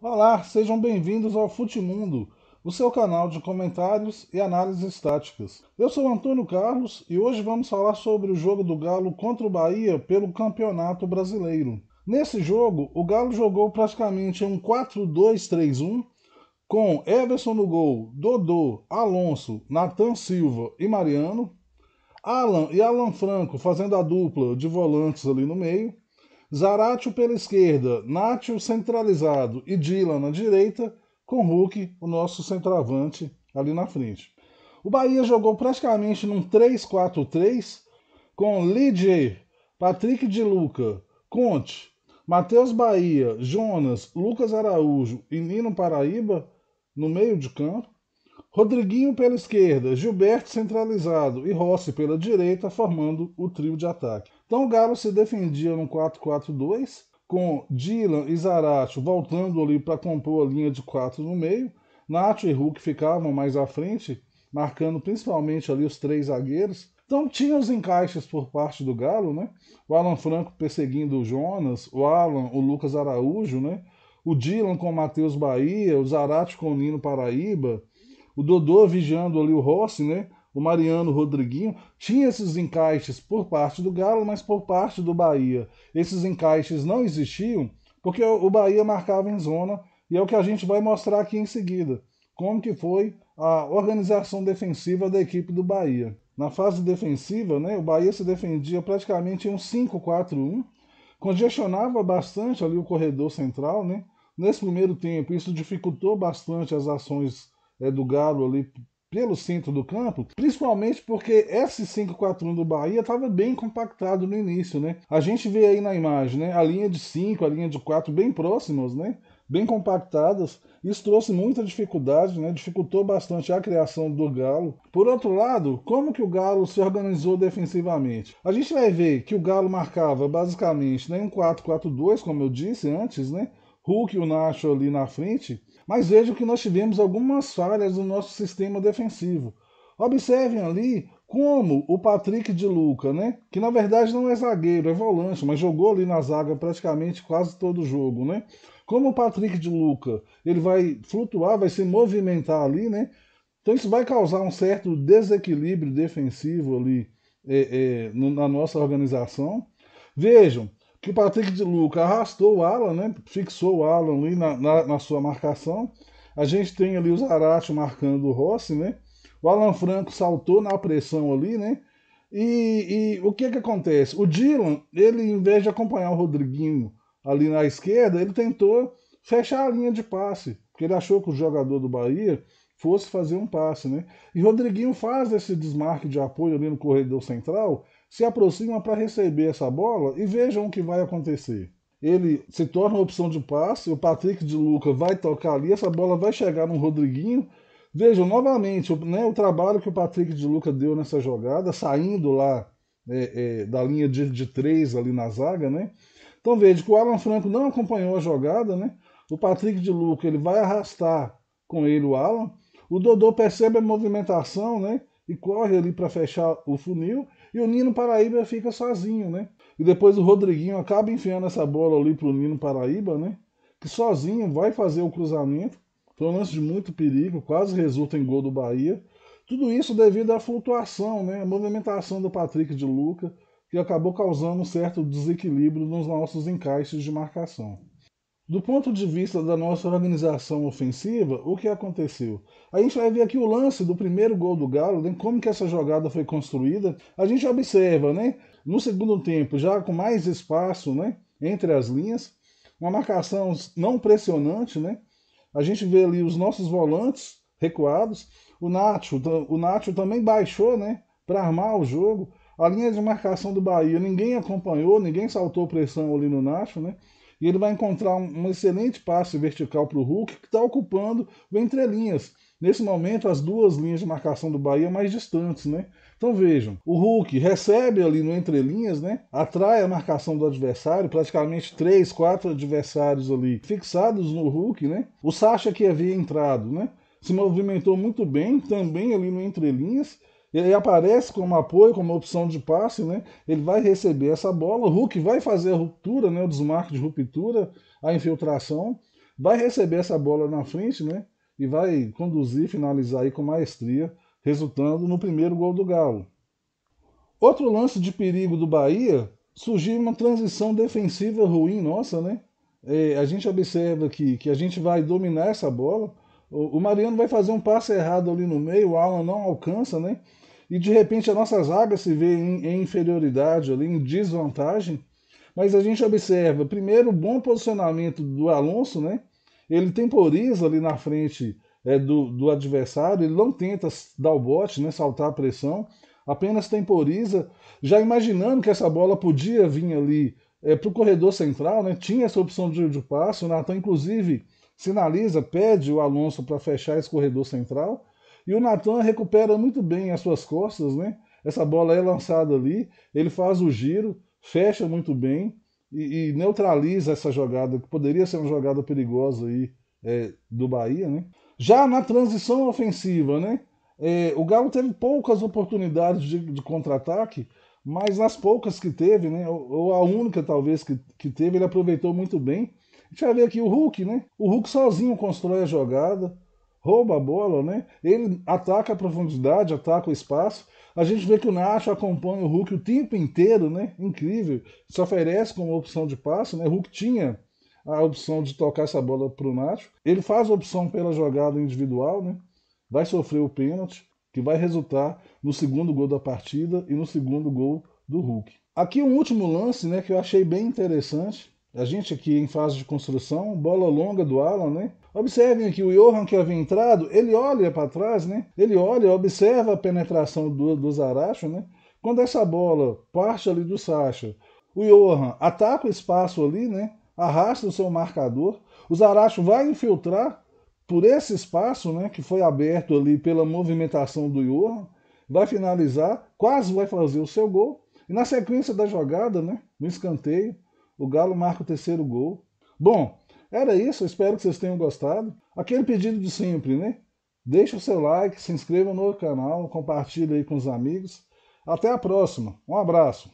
Olá, sejam bem-vindos ao Futimundo, o seu canal de comentários e análises estáticas. Eu sou Antônio Carlos e hoje vamos falar sobre o jogo do Galo contra o Bahia pelo Campeonato Brasileiro. Nesse jogo, o Galo jogou praticamente um 4-2-3-1, com Everson no gol, Dodô, Alonso, Nathan Silva e Mariano, Alan e Alan Franco fazendo a dupla de volantes ali no meio, Zaratio pela esquerda, Nátio centralizado e Dylan na direita, com Hulk, o nosso centroavante, ali na frente. O Bahia jogou praticamente num 3-4-3, com Lidier, Patrick de Luca, Conte, Matheus Bahia, Jonas, Lucas Araújo e Nino Paraíba no meio de campo. Rodriguinho pela esquerda, Gilberto centralizado e Rossi pela direita, formando o trio de ataque. Então o Galo se defendia no 4-4-2, com Dylan e Zaratio voltando ali para compor a linha de quatro no meio. Nacho e Hulk ficavam mais à frente, marcando principalmente ali os três zagueiros. Então tinha os encaixes por parte do Galo, né? O Alan Franco perseguindo o Jonas, o Alan, o Lucas Araújo, né? O Dylan com o Matheus Bahia, o Zarate com o Nino Paraíba, o Dodô vigiando ali o Rossi, né? o Mariano Rodriguinho, tinha esses encaixes por parte do Galo, mas por parte do Bahia. Esses encaixes não existiam porque o Bahia marcava em zona e é o que a gente vai mostrar aqui em seguida, como que foi a organização defensiva da equipe do Bahia. Na fase defensiva, né, o Bahia se defendia praticamente em um 5-4-1, congestionava bastante ali o corredor central, né? Nesse primeiro tempo, isso dificultou bastante as ações é, do Galo ali pelo centro do campo, principalmente porque esse 5-4-1 do Bahia estava bem compactado no início, né? A gente vê aí na imagem, né? A linha de 5, a linha de 4 bem próximas, né? Bem compactadas. Isso trouxe muita dificuldade, né? dificultou bastante a criação do Galo. Por outro lado, como que o Galo se organizou defensivamente? A gente vai ver que o Galo marcava basicamente né, um 4-4-2, como eu disse antes, né? Hulk e o Nacho ali na frente, mas vejam que nós tivemos algumas falhas no nosso sistema defensivo. Observem ali como o Patrick de Luca, né? Que na verdade não é zagueiro, é volante, mas jogou ali na zaga praticamente quase todo o jogo, né? Como o Patrick de Luca, ele vai flutuar, vai se movimentar ali, né? Então isso vai causar um certo desequilíbrio defensivo ali é, é, na nossa organização. Vejam, que o Patrick de Luca arrastou o Alan, né? Fixou o Alan ali na, na, na sua marcação. A gente tem ali o Zarate marcando o Rossi, né? O Alan Franco saltou na pressão ali, né? E, e, o que é que acontece? O Dylan, ele em vez de acompanhar o Rodriguinho ali na esquerda, ele tentou fechar a linha de passe, porque ele achou que o jogador do Bahia fosse fazer um passe, né? E Rodriguinho faz esse desmarque de apoio ali no corredor central se aproxima para receber essa bola e vejam o que vai acontecer. Ele se torna uma opção de passe, o Patrick de Luca vai tocar ali, essa bola vai chegar no Rodriguinho. Vejam novamente né, o trabalho que o Patrick de Luca deu nessa jogada, saindo lá é, é, da linha de, de três ali na zaga, né? Então veja que o Alan Franco não acompanhou a jogada, né? O Patrick de Luca ele vai arrastar com ele o Alan. O Dodô percebe a movimentação, né? E corre ali para fechar o funil e o Nino Paraíba fica sozinho, né? E depois o Rodriguinho acaba enfiando essa bola ali pro Nino Paraíba, né? Que sozinho vai fazer o cruzamento. Foi um lance de muito perigo, quase resulta em gol do Bahia. Tudo isso devido à flutuação, né? A movimentação do Patrick de Luca, que acabou causando um certo desequilíbrio nos nossos encaixes de marcação. Do ponto de vista da nossa organização ofensiva, o que aconteceu? A gente vai ver aqui o lance do primeiro gol do Galo, né? como que essa jogada foi construída. A gente observa, né? No segundo tempo, já com mais espaço, né? Entre as linhas, uma marcação não pressionante, né? A gente vê ali os nossos volantes recuados. O Nacho, o Nacho também baixou, né? Para armar o jogo. A linha de marcação do Bahia, ninguém acompanhou, ninguém saltou pressão ali no Nacho, né? E ele vai encontrar um, um excelente passe vertical para o Hulk, que está ocupando o entrelinhas. Nesse momento, as duas linhas de marcação do Bahia mais distantes, né? Então vejam, o Hulk recebe ali no entrelinhas, né? Atrai a marcação do adversário, praticamente três, quatro adversários ali fixados no Hulk, né? O Sacha que havia entrado, né? Se movimentou muito bem, também ali no entrelinhas, ele aparece como apoio, como opção de passe, né? Ele vai receber essa bola, o Hulk vai fazer a ruptura, né? O desmarque de ruptura, a infiltração, vai receber essa bola na frente, né? E vai conduzir, finalizar aí com maestria, resultando no primeiro gol do Galo. Outro lance de perigo do Bahia surgiu uma transição defensiva ruim nossa, né? É, a gente observa que que a gente vai dominar essa bola. O, Mariano vai fazer um passe errado ali no meio, o Alan não alcança, né? e de repente a nossa zaga se vê em, em inferioridade, ali, em desvantagem. Mas a gente observa, primeiro, o bom posicionamento do Alonso, né? Ele temporiza ali na frente é, do, do adversário, ele não tenta dar o bote, né? Saltar a pressão, apenas temporiza, já imaginando que essa bola podia vir ali é, para o corredor central, né? Tinha essa opção de, de passe, o Natan, inclusive, sinaliza, pede o Alonso para fechar esse corredor central. E o Natan recupera muito bem as suas costas, né? Essa bola é lançada ali, ele faz o giro, fecha muito bem e, e neutraliza essa jogada, que poderia ser uma jogada perigosa aí é, do Bahia, né? Já na transição ofensiva, né? É, o Galo teve poucas oportunidades de, de contra-ataque, mas nas poucas que teve, né? Ou, ou a única talvez que, que teve, ele aproveitou muito bem. A gente vai ver aqui o Hulk, né? O Hulk sozinho constrói a jogada, rouba a bola, né? Ele ataca a profundidade, ataca o espaço. A gente vê que o Nacho acompanha o Hulk o tempo inteiro, né? Incrível. Se oferece como opção de passe, né? O Hulk tinha a opção de tocar essa bola para o Nacho. Ele faz a opção pela jogada individual, né? Vai sofrer o pênalti, que vai resultar no segundo gol da partida e no segundo gol do Hulk. Aqui um último lance, né, que eu achei bem interessante, a gente aqui em fase de construção, bola longa do Alan, né? Observem que o Johan que havia entrado, ele olha para trás, né? Ele olha, observa a penetração do, do Zaracho, né? Quando essa bola parte ali do Sacha, o Johan ataca o espaço ali, né? Arrasta o seu marcador. O Zaracho vai infiltrar por esse espaço, né? Que foi aberto ali pela movimentação do Johan. Vai finalizar, quase vai fazer o seu gol. E na sequência da jogada, né? No escanteio, o Galo marca o terceiro gol. Bom, era isso. Eu espero que vocês tenham gostado. Aquele pedido de sempre, né? Deixe o seu like, se inscreva no canal, compartilhe aí com os amigos. Até a próxima. Um abraço.